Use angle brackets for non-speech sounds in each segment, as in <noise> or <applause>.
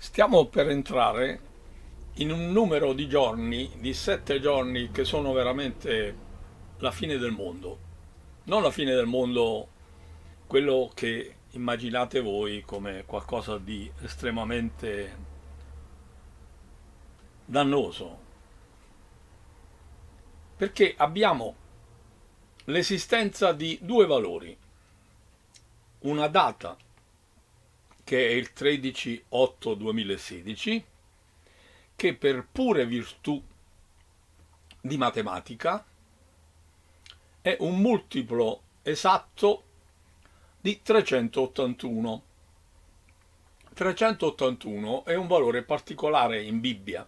Stiamo per entrare in un numero di giorni, di sette giorni che sono veramente la fine del mondo. Non la fine del mondo quello che immaginate voi come qualcosa di estremamente dannoso. Perché abbiamo l'esistenza di due valori, una data che è il 13 8 2016, che per pure virtù di matematica è un multiplo esatto di 381. 381 è un valore particolare in Bibbia.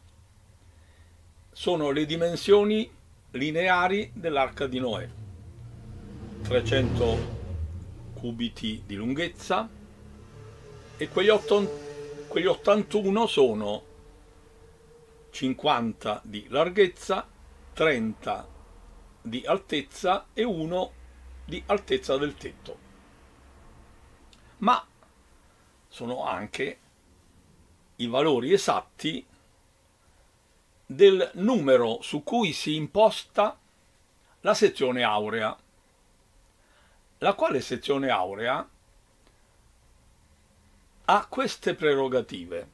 Sono le dimensioni lineari dell'arca di Noè. 300 cubiti di lunghezza, e quegli, 8, quegli 81 sono 50 di larghezza, 30 di altezza e 1 di altezza del tetto. Ma sono anche i valori esatti del numero su cui si imposta la sezione aurea, la quale sezione aurea ha queste prerogative.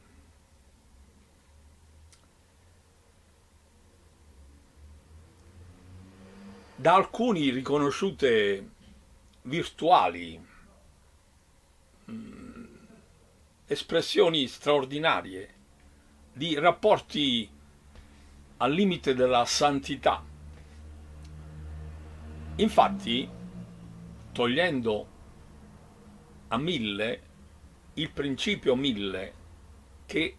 Da alcuni riconosciute virtuali, mm, espressioni straordinarie di rapporti al limite della santità. Infatti, togliendo a mille il principio 1000 che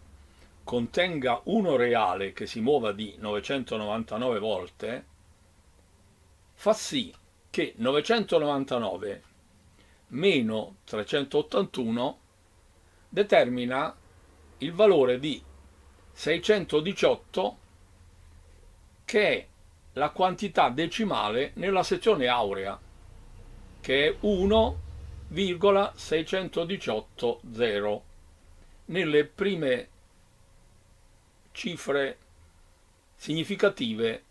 contenga uno reale che si muova di 999 volte fa sì che 999 meno 381 determina il valore di 618 che è la quantità decimale nella sezione aurea che è 1 0,6180. Nelle prime cifre significative,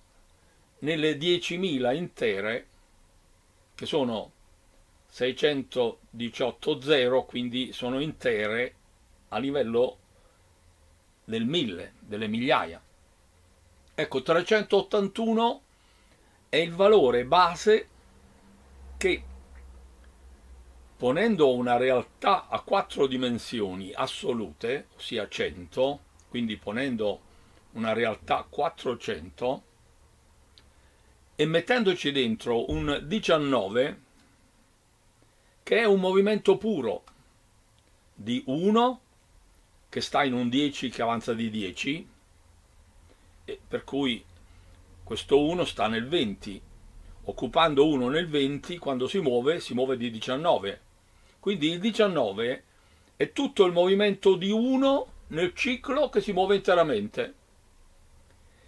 nelle 10.000 intere, che sono 618,0, quindi sono intere a livello del mille, delle migliaia. Ecco, 381 è il valore base che ponendo una realtà a quattro dimensioni assolute, ossia 100, quindi ponendo una realtà 400, e mettendoci dentro un 19 che è un movimento puro di 1 che sta in un 10 che avanza di 10 e per cui questo 1 sta nel 20 occupando 1 nel 20 quando si muove si muove di 19 quindi il 19 è tutto il movimento di uno nel ciclo che si muove interamente.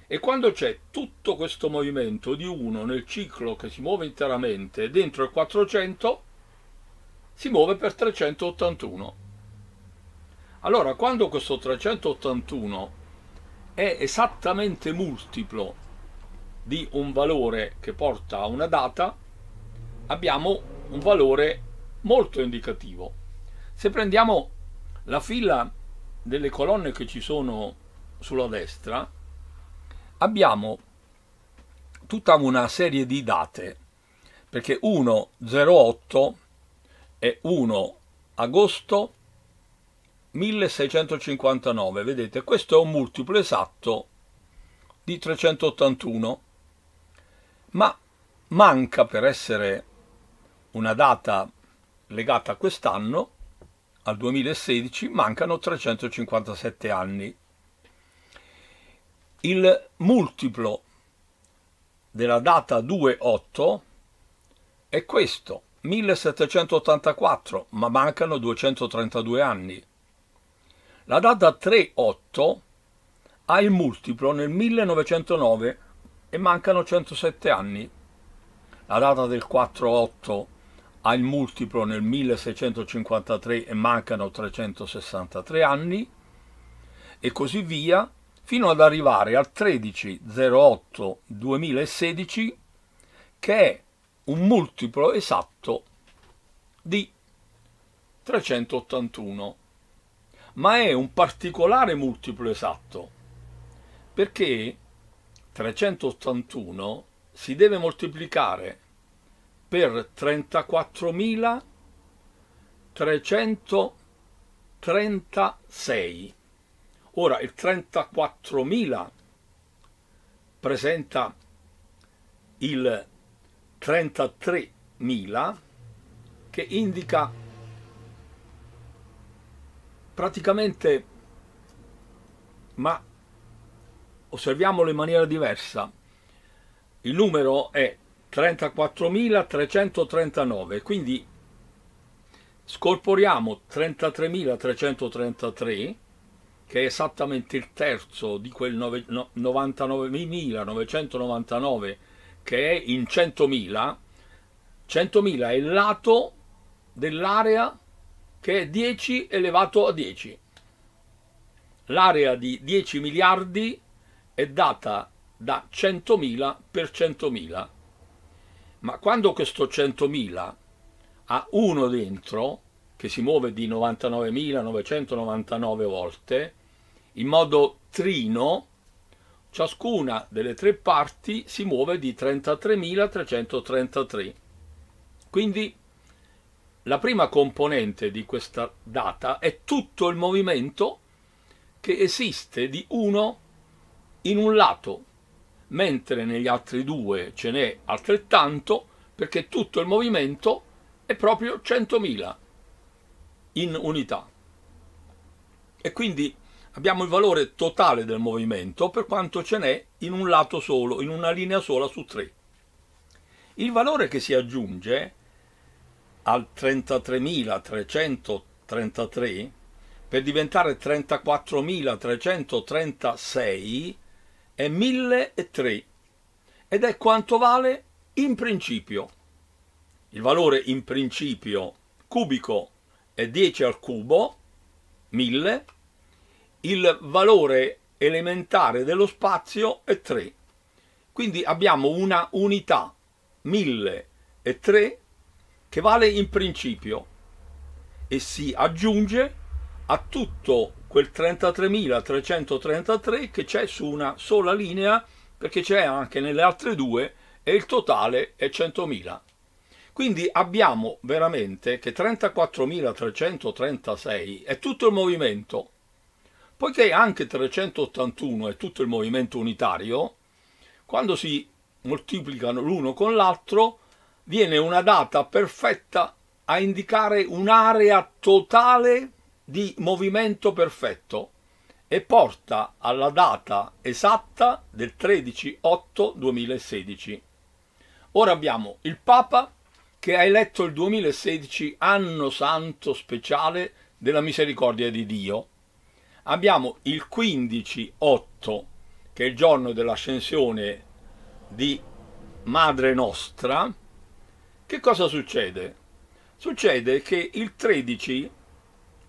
E quando c'è tutto questo movimento di 1 nel ciclo che si muove interamente dentro il 400, si muove per 381. Allora, quando questo 381 è esattamente multiplo di un valore che porta a una data, abbiamo un valore molto indicativo. Se prendiamo la fila delle colonne che ci sono sulla destra, abbiamo tutta una serie di date, perché 108 è 1 agosto 1659, vedete, questo è un multiplo esatto di 381, ma manca per essere una data legata a quest'anno, al 2016, mancano 357 anni. Il multiplo della data 2-8 è questo, 1784, ma mancano 232 anni. La data 3-8 ha il multiplo nel 1909 e mancano 107 anni. La data del 4-8 ha il multiplo nel 1653 e mancano 363 anni e così via fino ad arrivare al 1308 2016 che è un multiplo esatto di 381 ma è un particolare multiplo esatto perché 381 si deve moltiplicare per 34.336. Ora il 34.000 presenta il 33.000 che indica praticamente, ma osserviamolo in maniera diversa, il numero è 34.339, quindi scorporiamo 33.333 che è esattamente il terzo di quel 99.999 che è in 100.000, 100.000 è il lato dell'area che è 10 elevato a 10. L'area di 10 miliardi è data da 100.000 per 100.000 ma quando questo 100.000 ha uno dentro, che si muove di 99.999 volte, in modo trino, ciascuna delle tre parti si muove di 33.333. Quindi la prima componente di questa data è tutto il movimento che esiste di 1 in un lato mentre negli altri due ce n'è altrettanto perché tutto il movimento è proprio 100.000 in unità. E quindi abbiamo il valore totale del movimento per quanto ce n'è in un lato solo, in una linea sola su tre. Il valore che si aggiunge al 33.333 per diventare 34.336 è 1003 ed è quanto vale in principio. Il valore in principio cubico è 10 al cubo, 1000, il valore elementare dello spazio è 3. Quindi abbiamo una unità 1003 che vale in principio e si aggiunge a tutto quel 33.333 che c'è su una sola linea perché c'è anche nelle altre due e il totale è 100.000. Quindi abbiamo veramente che 34.336 è tutto il movimento, poiché anche 381 è tutto il movimento unitario, quando si moltiplicano l'uno con l'altro viene una data perfetta a indicare un'area totale di movimento perfetto e porta alla data esatta del 13 8 2016. Ora abbiamo il Papa che ha eletto il 2016 anno santo speciale della misericordia di Dio. Abbiamo il 15 8 che è il giorno dell'ascensione di Madre Nostra. Che cosa succede? Succede che il 13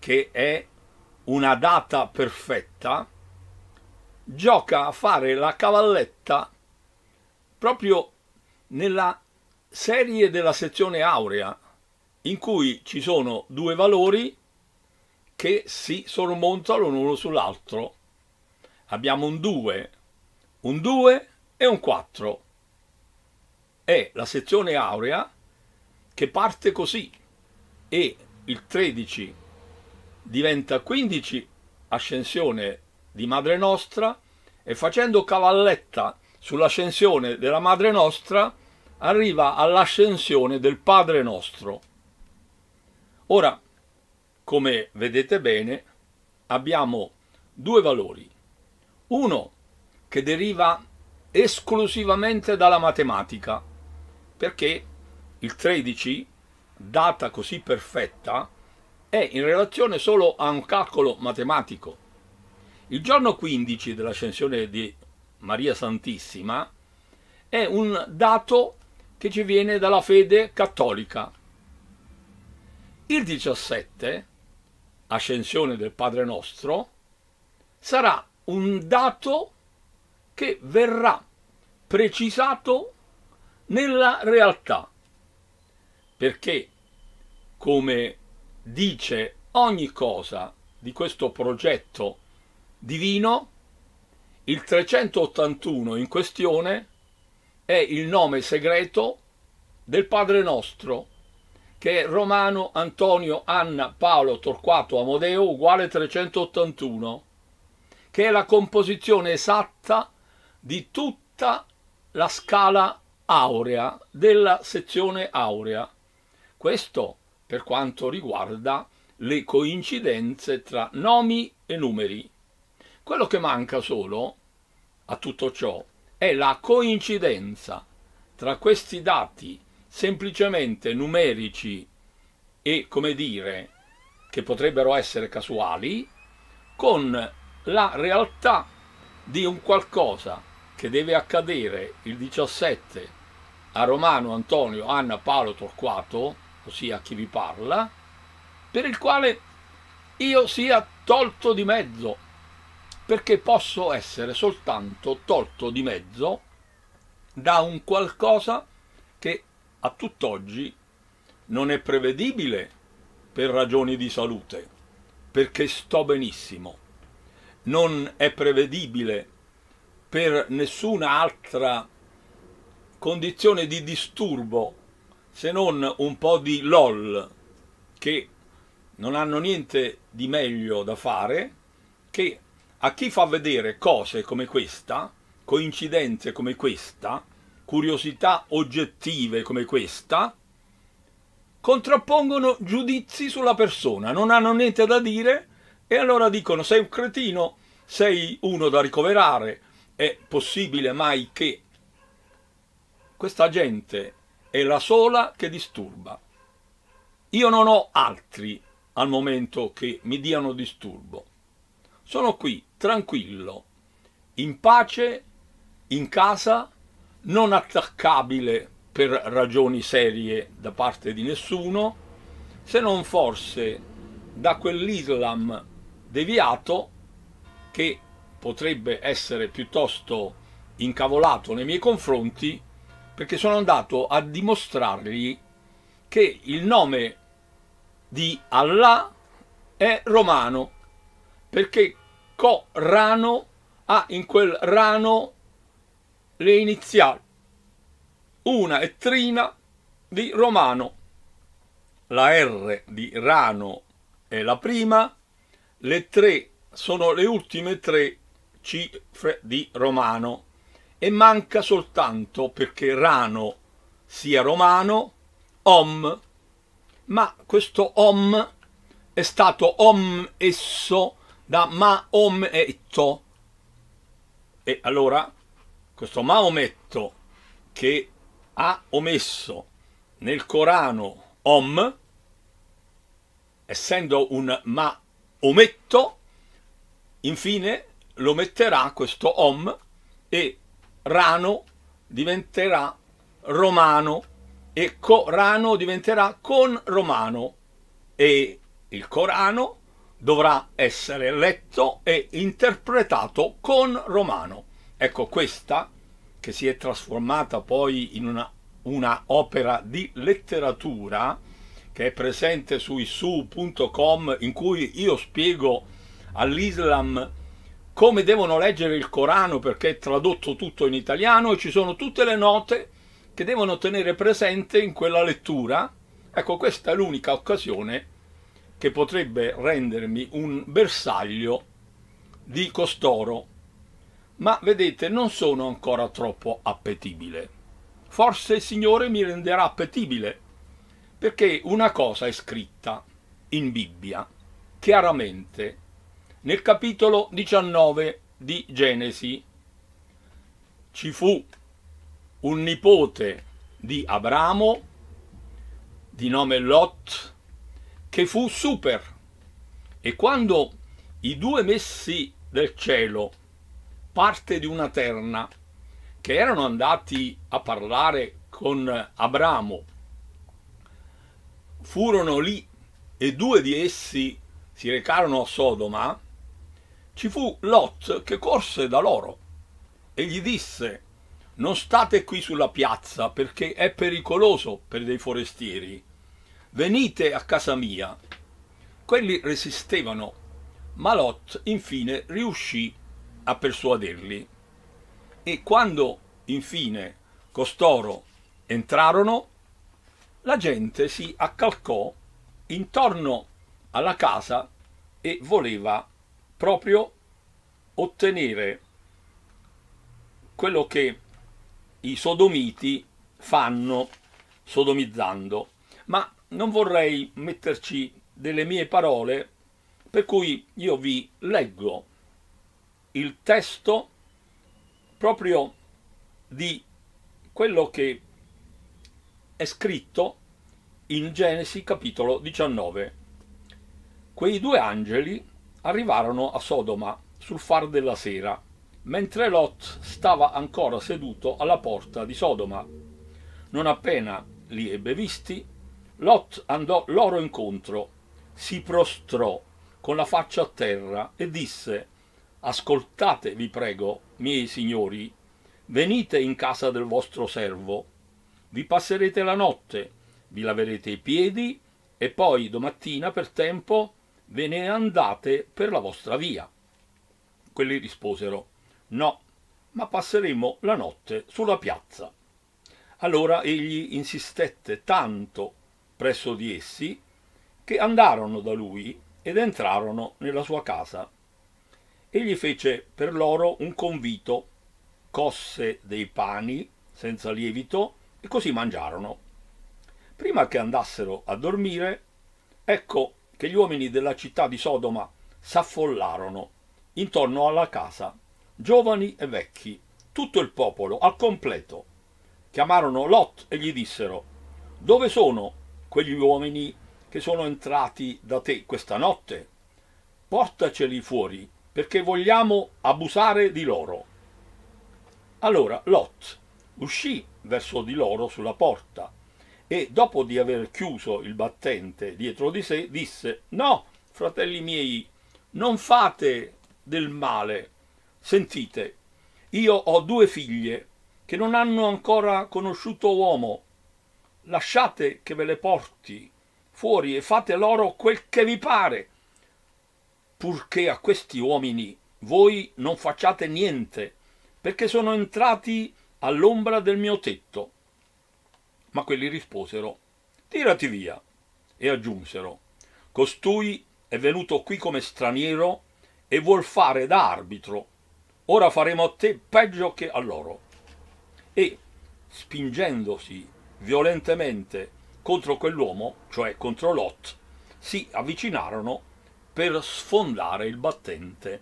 che è una data perfetta, gioca a fare la cavalletta proprio nella serie della sezione aurea, in cui ci sono due valori che si sormontano l'uno sull'altro. Abbiamo un 2, un 2 e un 4. È la sezione aurea che parte così e il 13 diventa 15 ascensione di Madre Nostra e facendo cavalletta sull'ascensione della Madre Nostra arriva all'ascensione del Padre Nostro. Ora, come vedete bene, abbiamo due valori. Uno che deriva esclusivamente dalla matematica, perché il 13, data così perfetta, è in relazione solo a un calcolo matematico. Il giorno 15 dell'ascensione di Maria Santissima è un dato che ci viene dalla fede cattolica. Il 17, ascensione del Padre nostro, sarà un dato che verrà precisato nella realtà, perché come dice ogni cosa di questo progetto divino, il 381 in questione è il nome segreto del Padre nostro, che è Romano Antonio Anna Paolo Torquato Amodeo uguale 381, che è la composizione esatta di tutta la scala aurea, della sezione aurea. Questo per quanto riguarda le coincidenze tra nomi e numeri. Quello che manca solo a tutto ciò è la coincidenza tra questi dati semplicemente numerici e, come dire, che potrebbero essere casuali, con la realtà di un qualcosa che deve accadere il 17 a Romano Antonio Anna Paolo Torquato ossia chi vi parla, per il quale io sia tolto di mezzo, perché posso essere soltanto tolto di mezzo da un qualcosa che a tutt'oggi non è prevedibile per ragioni di salute, perché sto benissimo, non è prevedibile per nessuna altra condizione di disturbo se non un po' di LOL che non hanno niente di meglio da fare che a chi fa vedere cose come questa, coincidenze come questa, curiosità oggettive come questa, contrappongono giudizi sulla persona, non hanno niente da dire e allora dicono sei un cretino, sei uno da ricoverare, è possibile mai che questa gente è la sola che disturba. Io non ho altri al momento che mi diano disturbo. Sono qui, tranquillo, in pace, in casa, non attaccabile per ragioni serie da parte di nessuno, se non forse da quell'Islam deviato che potrebbe essere piuttosto incavolato nei miei confronti perché sono andato a dimostrargli che il nome di Allah è romano, perché Corano ha ah, in quel rano le iniziali, una e trina di romano. La R di rano è la prima, le tre sono le ultime tre cifre di romano e manca soltanto perché Rano sia romano, Om, ma questo Om è stato Om esso da Maometto. E allora questo Maometto che ha omesso nel Corano Om, essendo un Maometto, infine lo metterà questo Om e Rano diventerà Romano e Corano diventerà con Romano e il Corano dovrà essere letto e interpretato con Romano. Ecco questa che si è trasformata poi in una, una opera di letteratura che è presente su isu.com in cui io spiego all'Islam come devono leggere il Corano perché è tradotto tutto in italiano e ci sono tutte le note che devono tenere presente in quella lettura. Ecco, questa è l'unica occasione che potrebbe rendermi un bersaglio di costoro. Ma vedete, non sono ancora troppo appetibile. Forse il Signore mi renderà appetibile, perché una cosa è scritta in Bibbia, chiaramente, nel capitolo 19 di Genesi ci fu un nipote di Abramo di nome Lot che fu super e quando i due messi del cielo parte di una terna che erano andati a parlare con Abramo furono lì e due di essi si recarono a Sodoma ci fu Lot che corse da loro e gli disse non state qui sulla piazza perché è pericoloso per dei forestieri. Venite a casa mia. Quelli resistevano, ma Lot infine riuscì a persuaderli. E quando infine costoro entrarono, la gente si accalcò intorno alla casa e voleva proprio ottenere quello che i sodomiti fanno sodomizzando. Ma non vorrei metterci delle mie parole, per cui io vi leggo il testo proprio di quello che è scritto in Genesi capitolo 19. Quei due angeli arrivarono a Sodoma sul far della sera, mentre Lot stava ancora seduto alla porta di Sodoma. Non appena li ebbe visti, Lot andò loro incontro, si prostrò con la faccia a terra e disse Ascoltate, vi prego, miei signori, venite in casa del vostro servo, vi passerete la notte, vi laverete i piedi e poi domattina per tempo ve ne andate per la vostra via. Quelli risposero, no, ma passeremo la notte sulla piazza. Allora egli insistette tanto presso di essi che andarono da lui ed entrarono nella sua casa. Egli fece per loro un convito, cosse dei pani senza lievito e così mangiarono. Prima che andassero a dormire, ecco che gli uomini della città di Sodoma s'affollarono intorno alla casa, giovani e vecchi, tutto il popolo al completo. Chiamarono Lot e gli dissero, dove sono quegli uomini che sono entrati da te questa notte? Portaceli fuori, perché vogliamo abusare di loro. Allora Lot uscì verso di loro sulla porta e dopo di aver chiuso il battente dietro di sé disse no fratelli miei non fate del male sentite io ho due figlie che non hanno ancora conosciuto uomo lasciate che ve le porti fuori e fate loro quel che vi pare purché a questi uomini voi non facciate niente perché sono entrati all'ombra del mio tetto ma quelli risposero, tirati via. E aggiunsero, costui è venuto qui come straniero e vuol fare da arbitro. Ora faremo a te peggio che a loro. E, spingendosi violentemente contro quell'uomo, cioè contro Lot, si avvicinarono per sfondare il battente.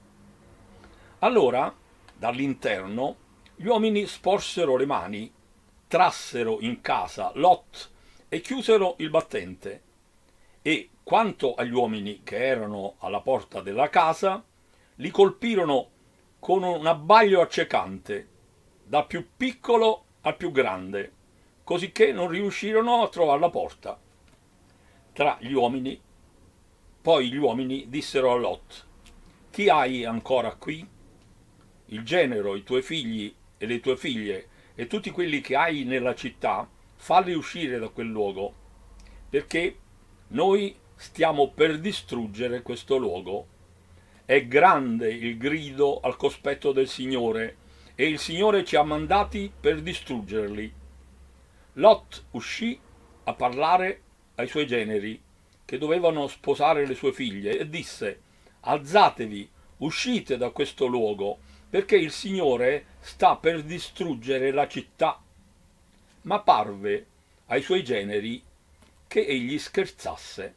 Allora, dall'interno, gli uomini sporsero le mani trassero in casa Lot e chiusero il battente. E quanto agli uomini che erano alla porta della casa, li colpirono con un abbaglio accecante, da più piccolo al più grande, cosicché non riuscirono a trovare la porta. Tra gli uomini, poi gli uomini dissero a Lot, chi hai ancora qui? Il genero, i tuoi figli e le tue figlie e tutti quelli che hai nella città, falli uscire da quel luogo, perché noi stiamo per distruggere questo luogo. È grande il grido al cospetto del Signore e il Signore ci ha mandati per distruggerli. Lot uscì a parlare ai suoi generi, che dovevano sposare le sue figlie, e disse, alzatevi, uscite da questo luogo, perché il Signore sta per distruggere la città. Ma parve ai suoi generi che egli scherzasse.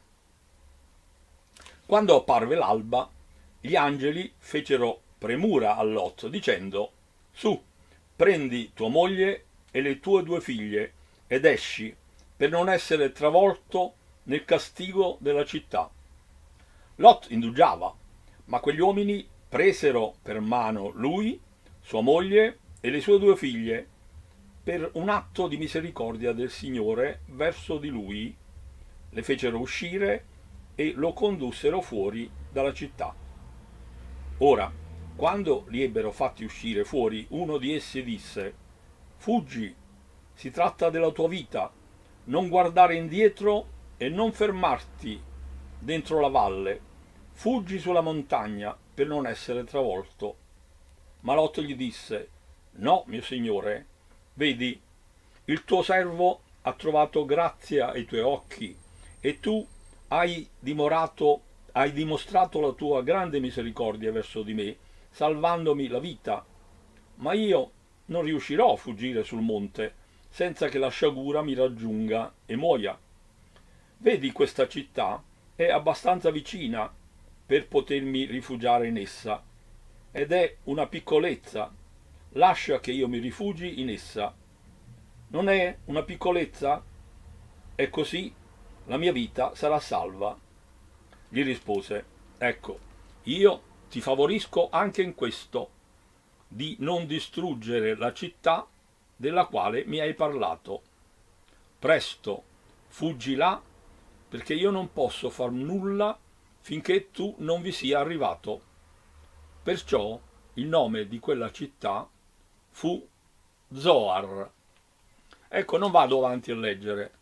Quando apparve l'alba, gli angeli fecero premura a Lot, dicendo, Su, prendi tua moglie e le tue due figlie ed esci, per non essere travolto nel castigo della città. Lot indugiava, ma quegli uomini presero per mano lui, sua moglie e le sue due figlie, per un atto di misericordia del Signore verso di lui, le fecero uscire e lo condussero fuori dalla città. Ora, quando li ebbero fatti uscire fuori, uno di essi disse, Fuggi, si tratta della tua vita, non guardare indietro e non fermarti dentro la valle, fuggi sulla montagna per non essere travolto. Malotto gli disse, No, mio signore, vedi, il tuo servo ha trovato grazia ai tuoi occhi e tu hai, dimorato, hai dimostrato la tua grande misericordia verso di me, salvandomi la vita. Ma io non riuscirò a fuggire sul monte senza che la sciagura mi raggiunga e muoia. Vedi questa città è abbastanza vicina per potermi rifugiare in essa. Ed è una piccolezza, lascia che io mi rifugi in essa. Non è una piccolezza? E così la mia vita sarà salva. Gli rispose, ecco, io ti favorisco anche in questo, di non distruggere la città della quale mi hai parlato. Presto, fuggi là, perché io non posso far nulla finché tu non vi sia arrivato. Perciò il nome di quella città fu Zoar. Ecco, non vado avanti a leggere.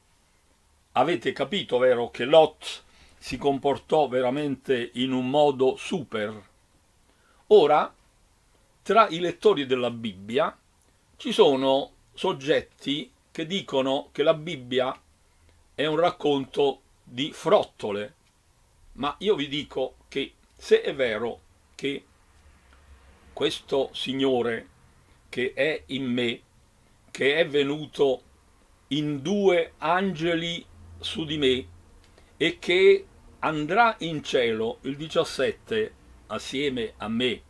Avete capito, vero, che Lot si comportò veramente in un modo super. Ora, tra i lettori della Bibbia ci sono soggetti che dicono che la Bibbia è un racconto di frottole, ma io vi dico che se è vero che questo Signore che è in me, che è venuto in due angeli su di me e che andrà in cielo il 17 assieme a me,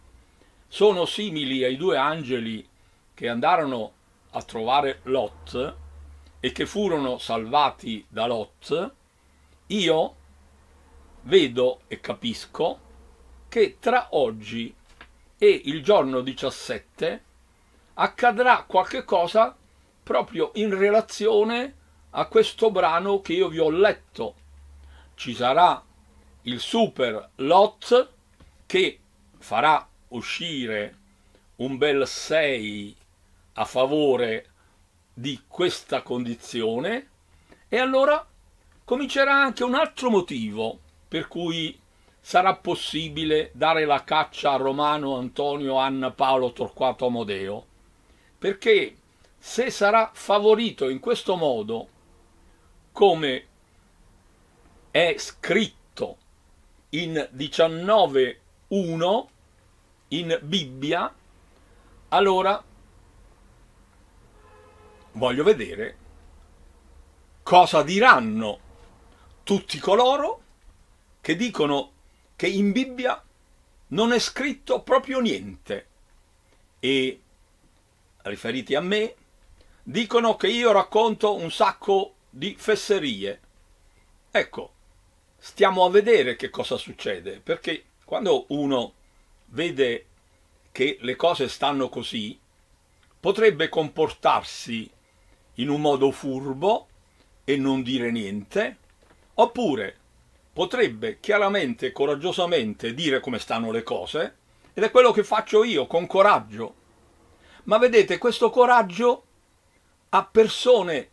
sono simili ai due angeli che andarono a trovare Lot e che furono salvati da Lot, io vedo e capisco che tra oggi e il giorno 17 accadrà qualche cosa proprio in relazione a questo brano che io vi ho letto. Ci sarà il super lot che farà uscire un bel 6 a favore di questa condizione e allora comincerà anche un altro motivo per cui sarà possibile dare la caccia a Romano Antonio Anna Paolo Torquato Amodeo, perché se sarà favorito in questo modo, come è scritto in 19.1 in Bibbia, allora voglio vedere cosa diranno tutti coloro che dicono che in Bibbia non è scritto proprio niente e, riferiti a me, dicono che io racconto un sacco di fesserie. Ecco, stiamo a vedere che cosa succede, perché quando uno vede che le cose stanno così, potrebbe comportarsi in un modo furbo e non dire niente, oppure potrebbe chiaramente e coraggiosamente dire come stanno le cose ed è quello che faccio io con coraggio. Ma vedete, questo coraggio a persone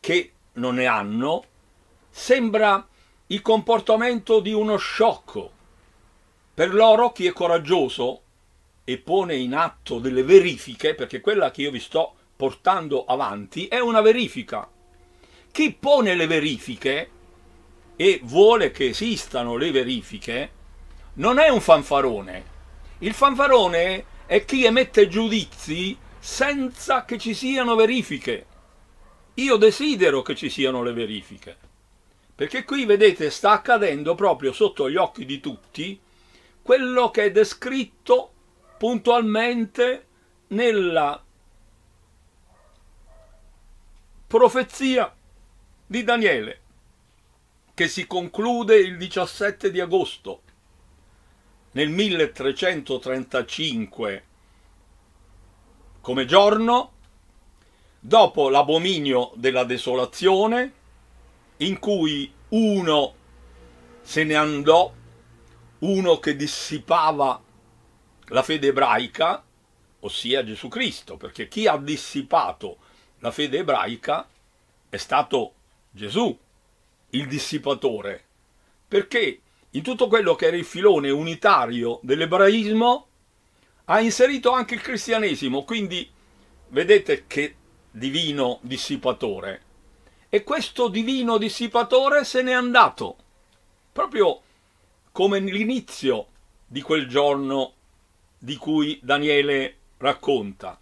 che non ne hanno sembra il comportamento di uno sciocco. Per loro chi è coraggioso e pone in atto delle verifiche, perché quella che io vi sto portando avanti è una verifica. Chi pone le verifiche e vuole che esistano le verifiche, non è un fanfarone. Il fanfarone è chi emette giudizi senza che ci siano verifiche. Io desidero che ci siano le verifiche, perché qui, vedete, sta accadendo proprio sotto gli occhi di tutti quello che è descritto puntualmente nella profezia di Daniele che si conclude il 17 di agosto. Nel 1335 come giorno, dopo l'abominio della desolazione, in cui uno se ne andò, uno che dissipava la fede ebraica, ossia Gesù Cristo, perché chi ha dissipato la fede ebraica è stato Gesù, il dissipatore, perché in tutto quello che era il filone unitario dell'ebraismo ha inserito anche il cristianesimo, quindi vedete che divino dissipatore. E questo divino dissipatore se n'è andato, proprio come l'inizio di quel giorno di cui Daniele racconta.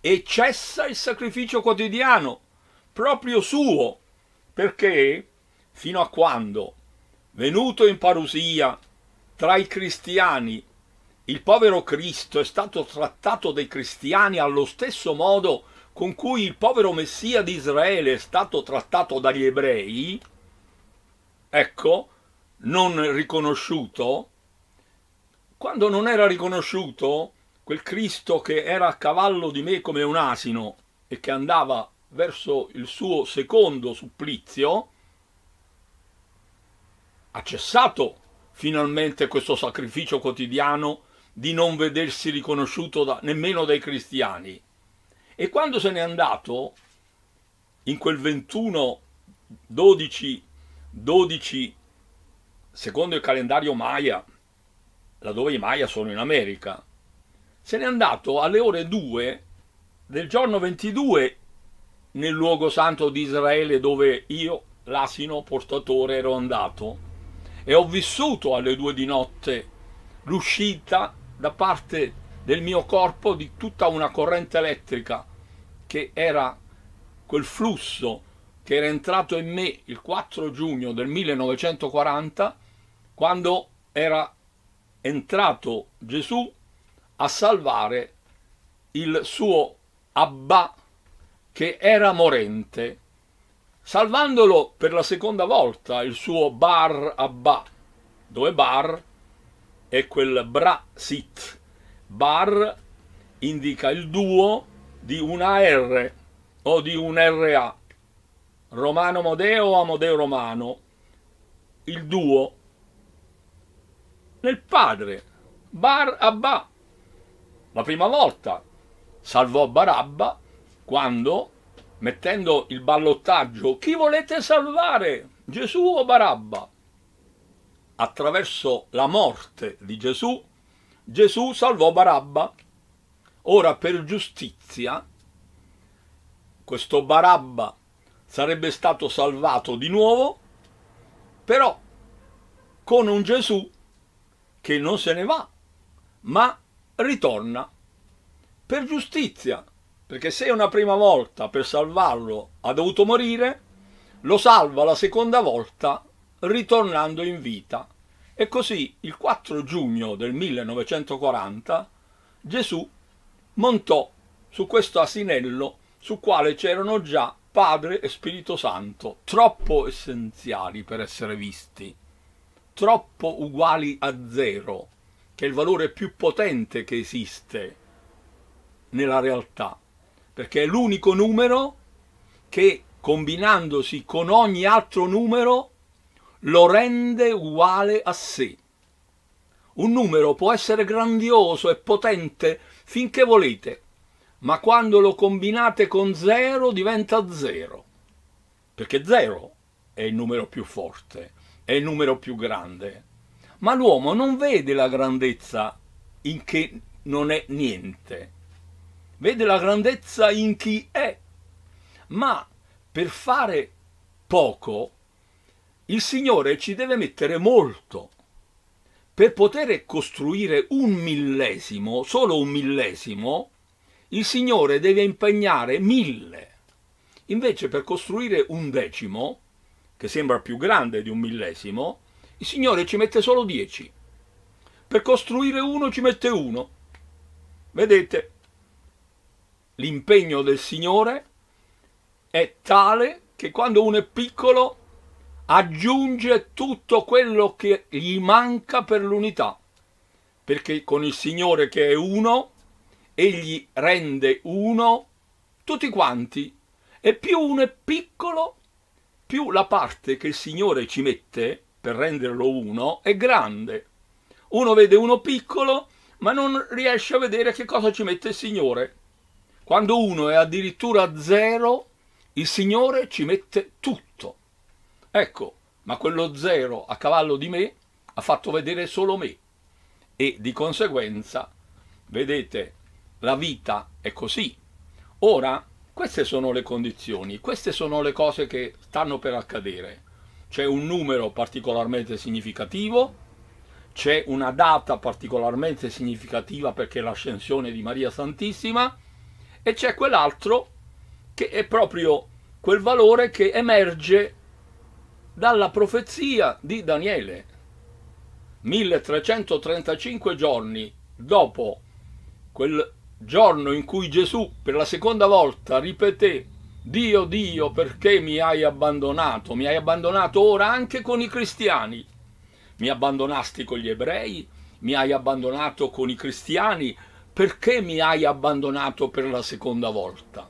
E cessa il sacrificio quotidiano, proprio suo, perché fino a quando, venuto in parusia tra i cristiani, il povero Cristo è stato trattato dai cristiani allo stesso modo con cui il povero Messia di Israele è stato trattato dagli ebrei, ecco, non riconosciuto, quando non era riconosciuto quel Cristo che era a cavallo di me come un asino e che andava verso il suo secondo supplizio, ha cessato finalmente questo sacrificio quotidiano di non vedersi riconosciuto da, nemmeno dai cristiani. E quando se n'è andato, in quel 21, 12, 12, secondo il calendario Maya, laddove i Maya sono in America, se n'è andato alle ore 2 del giorno 22 nel luogo santo di Israele dove io, l'asino portatore, ero andato e ho vissuto alle due di notte l'uscita da parte del mio corpo di tutta una corrente elettrica che era quel flusso che era entrato in me il 4 giugno del 1940 quando era entrato Gesù a salvare il suo Abba che era morente salvandolo per la seconda volta il suo Bar Abba, dove Bar è quel Bra-Sit. Bar indica il duo di una R o di un RA, Romano Modeo o Amodeo Romano, il duo nel padre, Bar Abba. La prima volta salvò Barabba quando mettendo il ballottaggio chi volete salvare, Gesù o Barabba? Attraverso la morte di Gesù, Gesù salvò Barabba. Ora per giustizia, questo Barabba sarebbe stato salvato di nuovo, però con un Gesù che non se ne va, ma ritorna per giustizia. Perché se una prima volta per salvarlo ha dovuto morire, lo salva la seconda volta ritornando in vita. E così il 4 giugno del 1940 Gesù montò su questo asinello sul quale c'erano già Padre e Spirito Santo, troppo essenziali per essere visti, troppo uguali a zero, che è il valore più potente che esiste nella realtà perché è l'unico numero che combinandosi con ogni altro numero lo rende uguale a sé. Un numero può essere grandioso e potente finché volete, ma quando lo combinate con zero diventa zero, perché zero è il numero più forte, è il numero più grande. Ma l'uomo non vede la grandezza in che non è niente, vede la grandezza in chi è. Ma per fare poco, il Signore ci deve mettere molto. Per poter costruire un millesimo, solo un millesimo, il Signore deve impegnare mille. Invece per costruire un decimo, che sembra più grande di un millesimo, il Signore ci mette solo dieci. Per costruire uno ci mette uno. Vedete? L'impegno del Signore è tale che quando uno è piccolo aggiunge tutto quello che gli manca per l'unità, perché con il Signore che è uno, egli rende uno tutti quanti, e più uno è piccolo, più la parte che il Signore ci mette per renderlo uno è grande. Uno vede uno piccolo, ma non riesce a vedere che cosa ci mette il Signore. Quando uno è addirittura zero, il Signore ci mette tutto. Ecco, ma quello zero a cavallo di me ha fatto vedere solo me. E di conseguenza, vedete, la vita è così. Ora, queste sono le condizioni, queste sono le cose che stanno per accadere. C'è un numero particolarmente significativo, c'è una data particolarmente significativa perché è l'ascensione di Maria Santissima, e c'è quell'altro che è proprio quel valore che emerge dalla profezia di Daniele. 1335 giorni dopo quel giorno in cui Gesù per la seconda volta ripeté Dio, Dio, perché mi hai abbandonato? Mi hai abbandonato ora anche con i cristiani. Mi abbandonasti con gli ebrei, mi hai abbandonato con i cristiani, perché mi hai abbandonato per la seconda volta?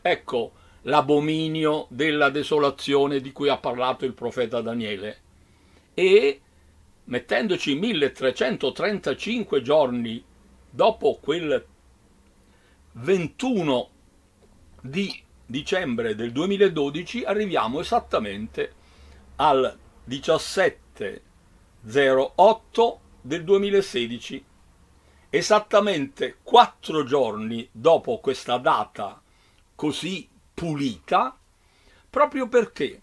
Ecco l'abominio della desolazione di cui ha parlato il profeta Daniele. E mettendoci 1335 giorni dopo quel 21 di dicembre del 2012 arriviamo esattamente al 1708 del 2016 esattamente quattro giorni dopo questa data così pulita, proprio perché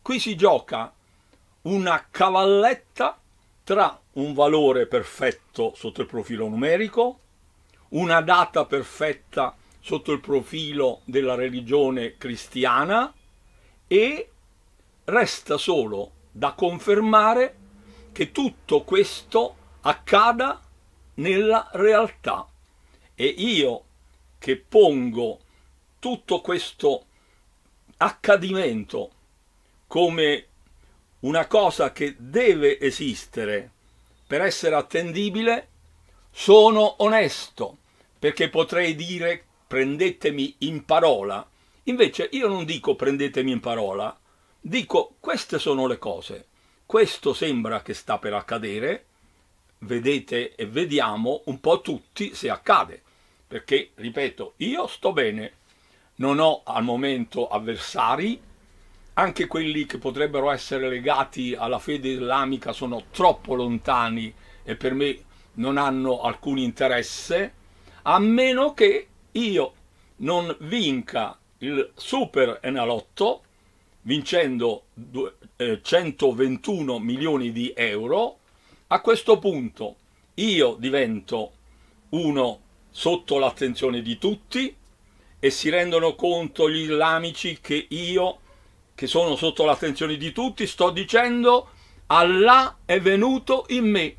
qui si gioca una cavalletta tra un valore perfetto sotto il profilo numerico, una data perfetta sotto il profilo della religione cristiana e resta solo da confermare che tutto questo accada nella realtà. E io che pongo tutto questo accadimento come una cosa che deve esistere per essere attendibile, sono onesto, perché potrei dire prendetemi in parola. Invece io non dico prendetemi in parola, dico queste sono le cose, questo sembra che sta per accadere, vedete e vediamo un po' tutti se accade, perché, ripeto, io sto bene, non ho al momento avversari, anche quelli che potrebbero essere legati alla fede islamica sono troppo lontani e per me non hanno alcun interesse, a meno che io non vinca il Super Enalotto vincendo 121 eh, milioni di euro a questo punto io divento uno sotto l'attenzione di tutti e si rendono conto gli islamici che io, che sono sotto l'attenzione di tutti, sto dicendo Allah è venuto in me.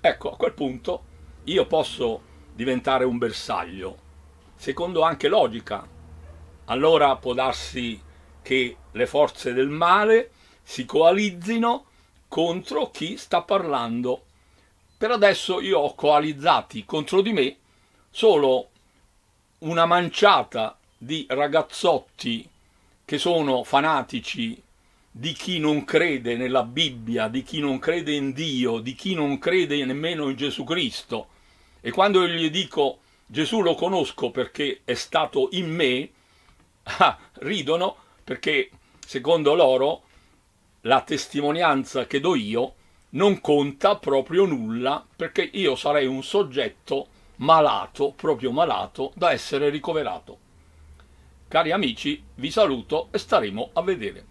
Ecco, a quel punto io posso diventare un bersaglio, secondo anche logica. Allora può darsi che le forze del male si coalizzino contro chi sta parlando. Per adesso io ho coalizzati contro di me solo una manciata di ragazzotti che sono fanatici di chi non crede nella Bibbia, di chi non crede in Dio, di chi non crede nemmeno in Gesù Cristo. E quando io gli dico Gesù lo conosco perché è stato in me, <laughs> ah, ridono perché secondo loro la testimonianza che do io non conta proprio nulla perché io sarei un soggetto malato, proprio malato, da essere ricoverato. Cari amici, vi saluto e staremo a vedere.